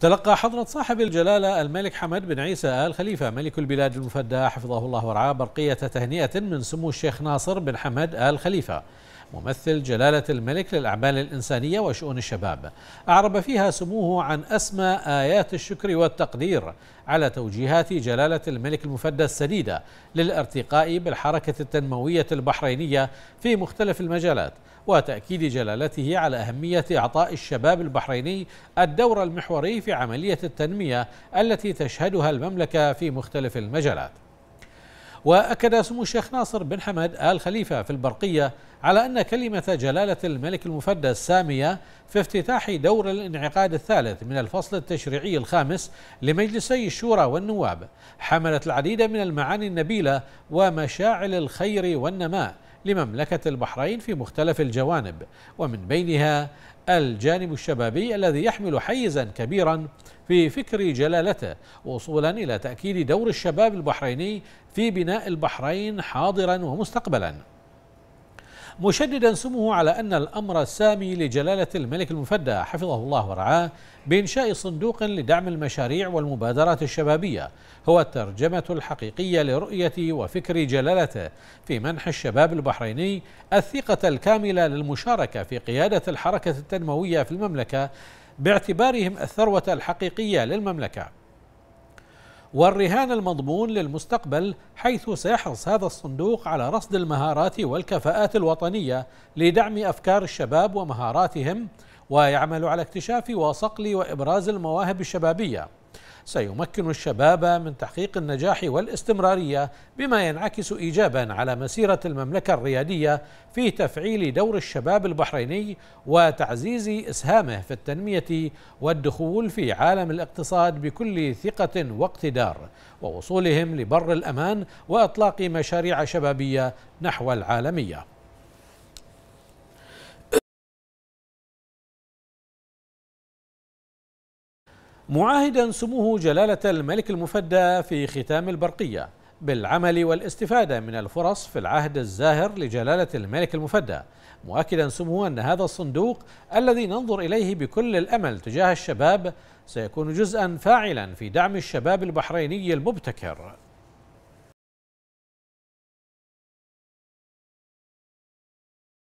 تلقى حضرة صاحب الجلالة الملك حمد بن عيسى آل خليفة ملك البلاد المفدى حفظه الله ورعاه برقية تهنئة من سمو الشيخ ناصر بن حمد آل خليفة ممثل جلالة الملك للأعمال الإنسانية وشؤون الشباب أعرب فيها سموه عن أسمى آيات الشكر والتقدير على توجيهات جلالة الملك المفدى السديدة للارتقاء بالحركة التنموية البحرينية في مختلف المجالات وتأكيد جلالته على أهمية إعطاء الشباب البحريني الدور المحوري في عملية التنمية التي تشهدها المملكة في مختلف المجالات وأكد سمو الشيخ ناصر بن حمد آل خليفة في البرقية على أن كلمة جلالة الملك المفدى السامية في افتتاح دور الانعقاد الثالث من الفصل التشريعي الخامس لمجلسي الشورى والنواب حملت العديد من المعاني النبيلة ومشاعل الخير والنماء لمملكة البحرين في مختلف الجوانب ومن بينها الجانب الشبابي الذي يحمل حيزا كبيرا في فكر جلالته وصولا إلى تأكيد دور الشباب البحريني في بناء البحرين حاضرا ومستقبلا مشددا سموه على أن الأمر السامي لجلالة الملك المفدى حفظه الله ورعاه بإنشاء صندوق لدعم المشاريع والمبادرات الشبابية هو الترجمة الحقيقية لرؤية وفكر جلالته في منح الشباب البحريني الثقة الكاملة للمشاركة في قيادة الحركة التنموية في المملكة باعتبارهم الثروة الحقيقية للمملكة والرهان المضمون للمستقبل حيث سيحرص هذا الصندوق على رصد المهارات والكفاءات الوطنية لدعم أفكار الشباب ومهاراتهم ويعمل على اكتشاف وصقل وإبراز المواهب الشبابية سيمكن الشباب من تحقيق النجاح والاستمرارية بما ينعكس إيجابا على مسيرة المملكة الريادية في تفعيل دور الشباب البحريني وتعزيز إسهامه في التنمية والدخول في عالم الاقتصاد بكل ثقة واقتدار ووصولهم لبر الأمان وإطلاق مشاريع شبابية نحو العالمية معاهدا سموه جلالة الملك المفدى في ختام البرقية بالعمل والاستفادة من الفرص في العهد الزاهر لجلالة الملك المفدى مؤكدا سموه أن هذا الصندوق الذي ننظر إليه بكل الأمل تجاه الشباب سيكون جزءا فاعلا في دعم الشباب البحريني المبتكر